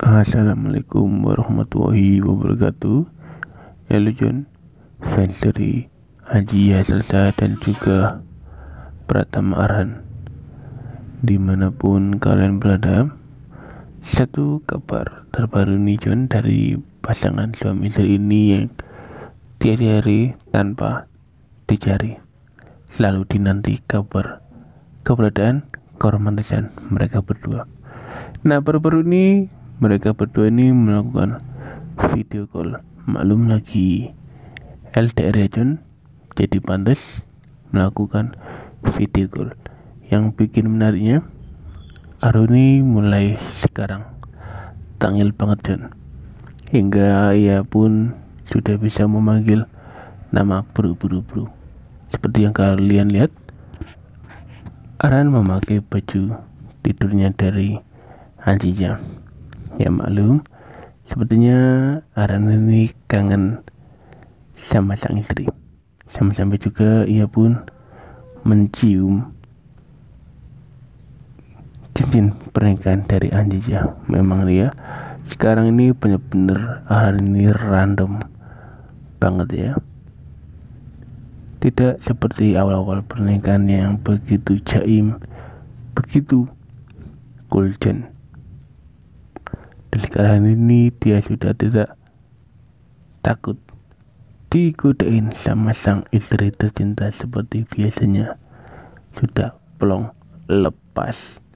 Assalamualaikum warahmatullahi wabarakatuh Halo ya, John Fans dari Haji Hasilsa dan juga Pratama Arhan Dimanapun kalian berada Satu kabar terbaru nih John Dari pasangan suami istri ini yang Tiada hari tanpa dicari Selalu dinanti kabar Keberadaan kehormatan mereka berdua Nah baru-baru ini mereka berdua ini melakukan video call maklum lagi LDR ya jadi pantas melakukan video call yang bikin menariknya Aruni mulai sekarang tangil banget John hingga ia pun sudah bisa memanggil nama buru-buru buru seperti yang kalian lihat Aran memakai baju tidurnya dari Anjijang Ya maklum, sepertinya Aran ini kangen sama sang istri. Sampai-sampai juga ia pun mencium cincin pernikahan dari Anjija. Memang dia sekarang ini benar-benar Aran ini random banget ya. Tidak seperti awal-awal pernikahan yang begitu jaim, begitu cool dari sekarang ini dia sudah tidak takut dikudain sama sang istri tercinta seperti biasanya. Sudah plong lepas.